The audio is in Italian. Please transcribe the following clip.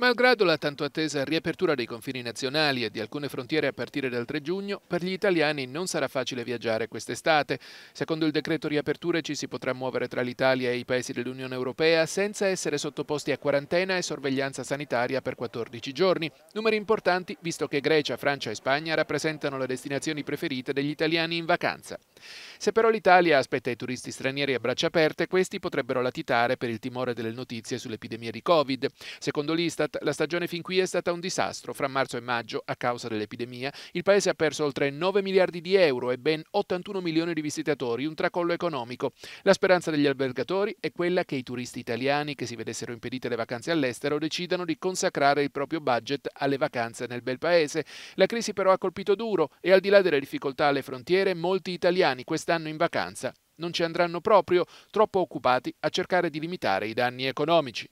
Malgrado la tanto attesa riapertura dei confini nazionali e di alcune frontiere a partire dal 3 giugno, per gli italiani non sarà facile viaggiare quest'estate. Secondo il decreto riaperture ci si potrà muovere tra l'Italia e i paesi dell'Unione Europea senza essere sottoposti a quarantena e sorveglianza sanitaria per 14 giorni. Numeri importanti visto che Grecia, Francia e Spagna rappresentano le destinazioni preferite degli italiani in vacanza. Se però l'Italia aspetta i turisti stranieri a braccia aperte, questi potrebbero latitare per il timore delle notizie sull'epidemia di Covid. Secondo l'Istat, la stagione fin qui è stata un disastro. Fra marzo e maggio, a causa dell'epidemia, il paese ha perso oltre 9 miliardi di euro e ben 81 milioni di visitatori, un tracollo economico. La speranza degli albergatori è quella che i turisti italiani che si vedessero impedite le vacanze all'estero decidano di consacrare il proprio budget alle vacanze nel bel paese. La crisi però ha colpito duro e al di là delle difficoltà alle frontiere, molti italiani italiani quest'anno in vacanza non ci andranno proprio, troppo occupati a cercare di limitare i danni economici.